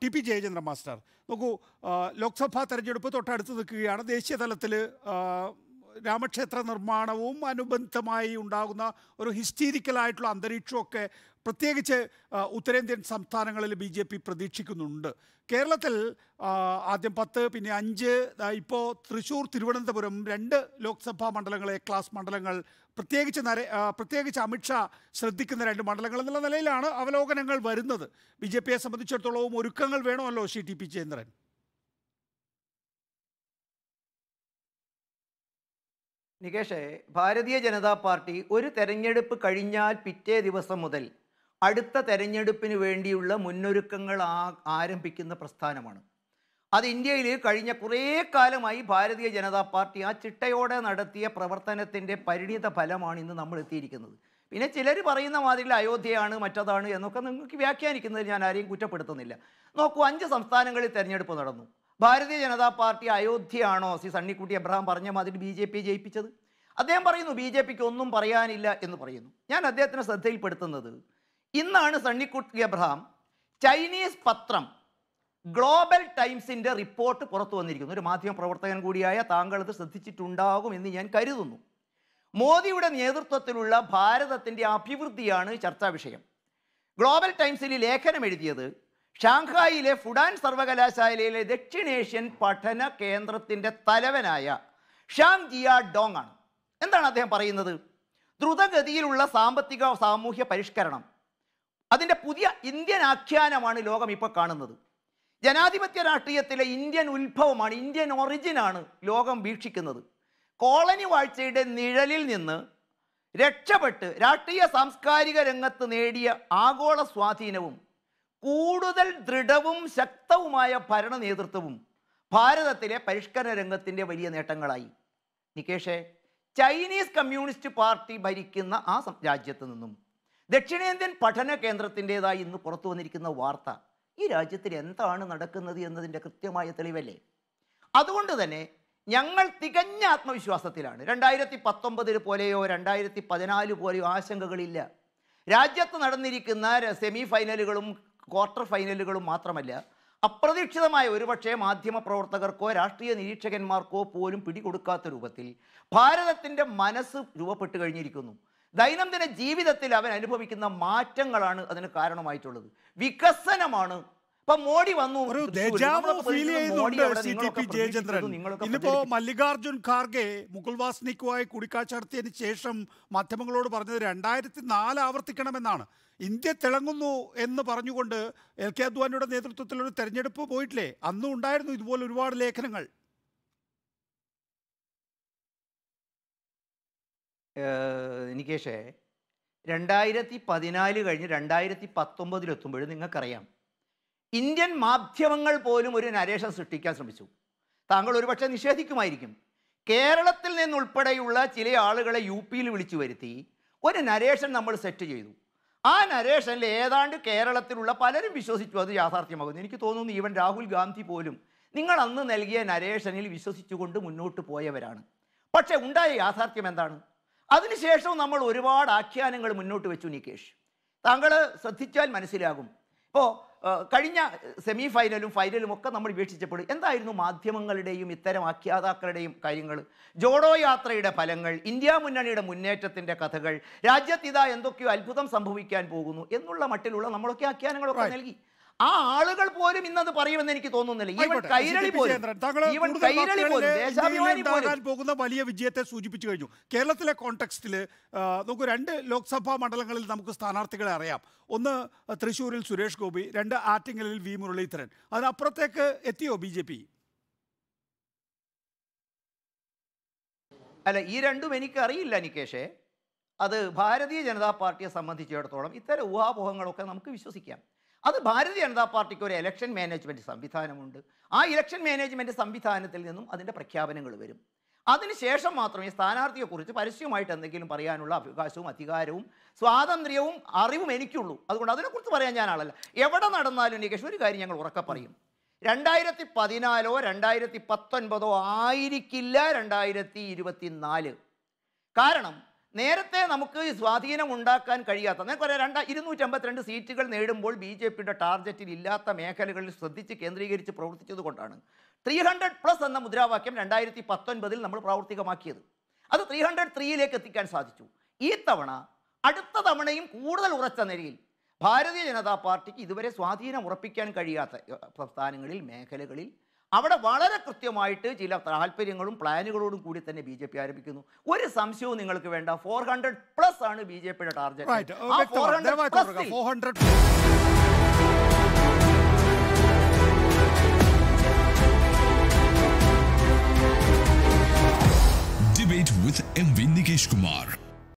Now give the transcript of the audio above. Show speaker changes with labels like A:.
A: T P Jayachandran master നോക്കൂ ലോക്സഭാ തെരഞ്ഞെടുപ്പ് തൊട്ടടുത്ത് നിൽക്കുകയാണ് ദേശീയ തലത്തിൽ രാമക്ഷേത്ര നിർമ്മാണവും അനുബന്ധമായി ഉണ്ടാകുന്ന ഒരു ഹിസ്റ്റീരിക്കലായിട്ടുള്ള അന്തരീക്ഷമൊക്കെ പ്രത്യേകിച്ച് ഉത്തരേന്ത്യൻ സംസ്ഥാനങ്ങളിൽ ബി ജെ പി പ്രതീക്ഷിക്കുന്നുണ്ട് കേരളത്തിൽ ആദ്യം പത്ത് പിന്നെ അഞ്ച് ഇപ്പോൾ തൃശ്ശൂർ തിരുവനന്തപുരം രണ്ട് ലോക്സഭാ മണ്ഡലങ്ങളെ ക്ലാസ് മണ്ഡലങ്ങൾ പ്രത്യേകിച്ച് നര പ്രത്യേകിച്ച് അമിത്ഷാ ശ്രദ്ധിക്കുന്ന രണ്ട് മണ്ഡലങ്ങൾ എന്നുള്ള നിലയിലാണ് അവലോകനങ്ങൾ വരുന്നത് ബി ജെ പിയെ സംബന്ധിച്ചിടത്തോളവും ഒരുക്കങ്ങൾ വേണമല്ലോ സി ടി പി ചേന്ദ്രൻ
B: നികേഷേ ഭാരതീയ ജനതാ പാർട്ടി ഒരു തെരഞ്ഞെടുപ്പ് കഴിഞ്ഞാൽ പിറ്റേ ദിവസം മുതൽ അടുത്ത തെരഞ്ഞെടുപ്പിന് വേണ്ടിയുള്ള മുന്നൊരുക്കങ്ങൾ ആരംഭിക്കുന്ന പ്രസ്ഥാനമാണ് അത് ഇന്ത്യയിൽ കഴിഞ്ഞ കുറേ കാലമായി ഭാരതീയ ജനതാ പാർട്ടി ആ ചിട്ടയോടെ നടത്തിയ പ്രവർത്തനത്തിൻ്റെ പരിണിത ഫലമാണ് ഇന്ന് നമ്മൾ എത്തിയിരിക്കുന്നത് പിന്നെ ചിലർ പറയുന്ന മാതിരി അയോധ്യയാണ് മറ്റതാണ് എന്നൊക്കെ നിങ്ങൾക്ക് വ്യാഖ്യാനിക്കുന്നതിൽ ഞാൻ ആരെയും കുറ്റപ്പെടുത്തുന്നില്ല നോക്കൂ അഞ്ച് സംസ്ഥാനങ്ങളിൽ തെരഞ്ഞെടുപ്പ് നടന്നു ഭാരതീയ ജനതാ പാർട്ടി അയോധ്യയാണോ സി സണ്ണിക്കുട്ടി അബ്രഹാം പറഞ്ഞ മാതിരി ബി ജെ പി ജയിപ്പിച്ചത് അദ്ദേഹം പറയുന്നു ബി ജെ പിക്ക് ഒന്നും പറയാനില്ല എന്ന് പറയുന്നു ഞാൻ അദ്ദേഹത്തിന് ശ്രദ്ധയിൽപ്പെടുത്തുന്നത് ഇന്നാണ് സണ്ണിക്കുട്ടി അബ്രഹാം ചൈനീസ് പത്രം ഗ്ലോബൽ ടൈംസിൻ്റെ റിപ്പോർട്ട് പുറത്തു വന്നിരിക്കുന്നു ഒരു മാധ്യമ പ്രവർത്തകൻ കൂടിയായ താങ്കളത് ശ്രദ്ധിച്ചിട്ടുണ്ടാകും എന്ന് ഞാൻ കരുതുന്നു മോദിയുടെ നേതൃത്വത്തിലുള്ള ഭാരതത്തിൻ്റെ അഭിവൃദ്ധിയാണ് ചർച്ചാ വിഷയം ഗ്ലോബൽ ടൈംസിൽ ലേഖനം എഴുതിയത് ഷാങ്ഹായിലെ ഫുഡാൻ സർവകലാശാലയിലെ ദക്ഷിണേഷ്യൻ പഠന കേന്ദ്രത്തിൻ്റെ തലവനായ ഷാം ജിയ ഡോങ് ആണ് എന്താണ് അദ്ദേഹം പറയുന്നത് ദ്രുതഗതിയിലുള്ള സാമ്പത്തിക സാമൂഹ്യ പരിഷ്കരണം അതിൻ്റെ പുതിയ ഇന്ത്യൻ ആഖ്യാനമാണ് ലോകം ഇപ്പോൾ കാണുന്നത് ജനാധിപത്യ രാഷ്ട്രീയത്തിലെ ഇന്ത്യൻ ഉത്ഭവമാണ് ഇന്ത്യൻ ഒറിജിനാണ് ലോകം വീക്ഷിക്കുന്നത് കോളനി വാഴ്ചയുടെ നിഴലിൽ നിന്ന് രക്ഷപ്പെട്ട് രാഷ്ട്രീയ സാംസ്കാരിക രംഗത്ത് നേടിയ ആഗോള സ്വാധീനവും കൂടുതൽ ദൃഢവും ശക്തവുമായ ഭരണ നേതൃത്വവും ഭാരതത്തിലെ പരിഷ്കരണ രംഗത്തിൻ്റെ വലിയ നേട്ടങ്ങളായി നികേഷേ ചൈനീസ് കമ്മ്യൂണിസ്റ്റ് പാർട്ടി ഭരിക്കുന്ന ആ രാജ്യത്ത് നിന്നും ദക്ഷിണേന്ത്യൻ പഠന കേന്ദ്രത്തിൻ്റെതായി ഇന്ന് പുറത്തു വന്നിരിക്കുന്ന വാർത്ത ഈ രാജ്യത്തിൽ എന്താണ് നടക്കുന്നത് എന്നതിൻ്റെ കൃത്യമായ തെളിവല്ലേ അതുകൊണ്ട് തന്നെ ഞങ്ങൾ തികഞ്ഞ ആത്മവിശ്വാസത്തിലാണ് രണ്ടായിരത്തി പത്തൊമ്പതിൽ പോലെയോ രണ്ടായിരത്തി പതിനാല് പോലെയോ ആശങ്കകളില്ല രാജ്യത്ത് നടന്നിരിക്കുന്ന സെമി ഫൈനലുകളും ക്വാർട്ടർ ഫൈനലുകളും മാത്രമല്ല അപ്രതീക്ഷിതമായ ഒരുപക്ഷെ പ്രവർത്തകർക്കോ രാഷ്ട്രീയ നിരീക്ഷകന്മാർക്കോ പോലും പിടികൊടുക്കാത്ത രൂപത്തിൽ ഭാരതത്തിൻ്റെ മനസ്സ് രൂപപ്പെട്ട് കഴിഞ്ഞിരിക്കുന്നു ദൈനംദിന ജീവിതത്തിൽ അവൻ അനുഭവിക്കുന്ന മാറ്റങ്ങളാണ് അതിന് കാരണമായിട്ടുള്ളത് വികസനമാണ് അപ്പൊ മോഡി വന്നു ഒരു ഫീൽ ചെയ്യുന്നുണ്ട് ഇന്നിപ്പോ
A: മല്ലികാർജുൻ ഖാർഗെ മുകുൾ വാസ്നിക്കുമായി കൂടിക്കാഴ്ച നടത്തിയതിന് ശേഷം മാധ്യമങ്ങളോട് പറഞ്ഞത് രണ്ടായിരത്തി നാല് ആവർത്തിക്കണമെന്നാണ് ഇന്ത്യ തിളങ്ങുന്നു എന്ന് പറഞ്ഞുകൊണ്ട് എൽ കെ അദ്വാനിയുടെ നേതൃത്വത്തിൽ ഒരു തെരഞ്ഞെടുപ്പ് പോയിട്ടില്ലേ അന്നും ഉണ്ടായിരുന്നു ഇതുപോലെ ഒരുപാട് ലേഖനങ്ങൾ
B: എനിക്കേഷേ രണ്ടായിരത്തി പതിനാല് കഴിഞ്ഞ് രണ്ടായിരത്തി പത്തൊമ്പതിലെത്തുമ്പോഴും നിങ്ങൾക്കറിയാം ഇന്ത്യൻ മാധ്യമങ്ങൾ പോലും ഒരു നരേഷൻ സൃഷ്ടിക്കാൻ ശ്രമിച്ചു താങ്കൾ ഒരുപക്ഷെ നിഷേധിക്കുമായിരിക്കും കേരളത്തിൽ നിന്നുൾപ്പെടെയുള്ള ചില ആളുകളെ യു പിയിൽ വിളിച്ചു വരുത്തി ഒരു നരേഷൻ നമ്മൾ സെറ്റ് ചെയ്തു ആ നരേഷനിൽ ഏതാണ്ട് കേരളത്തിലുള്ള പലരും വിശ്വസിച്ചു അത് യാഥാർത്ഥ്യമാകുന്നു എനിക്ക് തോന്നുന്നു ഈവൻ രാഹുൽ ഗാന്ധി പോലും നിങ്ങൾ അന്ന് നൽകിയ നരേഷനിൽ വിശ്വസിച്ചുകൊണ്ട് മുന്നോട്ട് പോയവരാണ് പക്ഷേ ഉണ്ടായ യാഥാർത്ഥ്യം എന്താണ് അതിനുശേഷവും നമ്മൾ ഒരുപാട് ആഖ്യാനങ്ങൾ മുന്നോട്ട് വെച്ചു നികേഷ് താങ്കൾ ശ്രദ്ധിച്ചാൽ മനസ്സിലാകും ഇപ്പോൾ കഴിഞ്ഞ സെമി ഫൈനലും ഫൈനലും ഒക്കെ നമ്മൾ വീക്ഷിച്ചപ്പോൾ എന്തായിരുന്നു മാധ്യമങ്ങളുടെയും ഇത്തരം ആഖ്യാതാക്കളുടെയും കാര്യങ്ങൾ ജോഡോ യാത്രയുടെ ഫലങ്ങൾ ഇന്ത്യ മുന്നണിയുടെ മുന്നേറ്റത്തിൻ്റെ കഥകൾ ഇതാ എന്തൊക്കെയോ അത്ഭുതം സംഭവിക്കാൻ പോകുന്നു എന്നുള്ള മട്ടിലുള്ള നമ്മളൊക്കെ ആഖ്യാനങ്ങളൊക്കെ നൽകി ആ ആളുകൾ പോലും ഇന്നത് പറയുമെന്ന് എനിക്ക് തോന്നുന്നില്ല ഇവൻ കൈരളി പോലും കൈരളി പോലും
A: പോകുന്ന വലിയ വിജയത്തെ സൂചിപ്പിച്ചു കഴിഞ്ഞു കേരളത്തിലെ കോൺടെക്സ്റ്റിൽ നമുക്ക് രണ്ട് ലോക്സഭാ മണ്ഡലങ്ങളിൽ നമുക്ക് സ്ഥാനാർത്ഥികളെ അറിയാം ഒന്ന് തൃശ്ശൂരിൽ സുരേഷ് ഗോപി രണ്ട് ആറ്റിങ്ങലിൽ വി മുരളീധരൻ അതിനപ്പുറത്തേക്ക് എത്തിയോ ബി
B: അല്ല ഈ രണ്ടും എനിക്കറിയില്ല നിക്കേഷേ അത് ഭാരതീയ ജനതാ പാർട്ടിയെ സംബന്ധിച്ചിടത്തോളം ഇത്തരം ഊഹാപോഹങ്ങളൊക്കെ നമുക്ക് വിശ്വസിക്കാം അത് ഭാരതീയ ജനതാ പാർട്ടിക്ക് ഒരു ഇലക്ഷൻ മാനേജ്മെൻറ്റ് സംവിധാനമുണ്ട് ആ ഇലക്ഷൻ മാനേജ്മെൻറ്റ് സംവിധാനത്തിൽ നിന്നും അതിൻ്റെ പ്രഖ്യാപനങ്ങൾ വരും അതിനുശേഷം മാത്രമേ സ്ഥാനാർത്ഥിയെക്കുറിച്ച് പരസ്യമായിട്ട് എന്തെങ്കിലും പറയാനുള്ള അവകാശവും അധികാരവും സ്വാതന്ത്ര്യവും അറിവും എനിക്കുള്ളൂ അതുകൊണ്ട് അതിനെക്കുറിച്ച് പറയാൻ ഞാൻ ആളല്ല എവിടെ നടന്നാലും നികേഷ് ഒരു കാര്യം ഞങ്ങൾ ഉറക്കെ പറയും രണ്ടായിരത്തി പതിനാലോ രണ്ടായിരത്തി പത്തൊൻപതോ ആയിരിക്കില്ല രണ്ടായിരത്തി ഇരുപത്തി നാല് കാരണം നേരത്തെ നമുക്ക് സ്വാധീനം ഉണ്ടാക്കാൻ കഴിയാത്ത നിങ്ങൾക്ക് പറയാം രണ്ട് ഇരുന്നൂറ്റമ്പത്തിരണ്ട് സീറ്റുകൾ നേടുമ്പോൾ ബി ജെ പിയുടെ ടാർഗറ്റിൽ ഇല്ലാത്ത മേഖലകളിൽ ശ്രദ്ധിച്ച് കേന്ദ്രീകരിച്ച് പ്രവർത്തിച്ചതുകൊണ്ടാണ് ത്രീ ഹൺഡ്രഡ് പ്ലസ് എന്ന മുദ്രാവാക്യം രണ്ടായിരത്തി പത്തൊൻപതിൽ നമ്മൾ പ്രാവർത്തികമാക്കിയത് അത് ത്രീ ഹൺഡ്രഡ് ത്രീയിലേക്ക് എത്തിക്കാൻ സാധിച്ചു ഈ തവണ അടുത്ത തവണയും കൂടുതൽ ഉറച്ച നിലയിൽ ഭാരതീയ ജനതാ പാർട്ടിക്ക് ഇതുവരെ സ്വാധീനം ഉറപ്പിക്കാൻ കഴിയാത്ത സംസ്ഥാനങ്ങളിൽ മേഖലകളിൽ അവിടെ വളരെ കൃത്യമായിട്ട് ചില താല്പര്യങ്ങളും പ്ലാനുകളോടും കൂടി തന്നെ ബി ജെ പി ആരംഭിക്കുന്നു ഒരു സംശയവും നിങ്ങൾക്ക് വേണ്ട ഫോർ ഹൺഡ്രഡ് പ്ലസ് ആണ് ബി ജെ പിയുടെ ടാർഗറ്റ്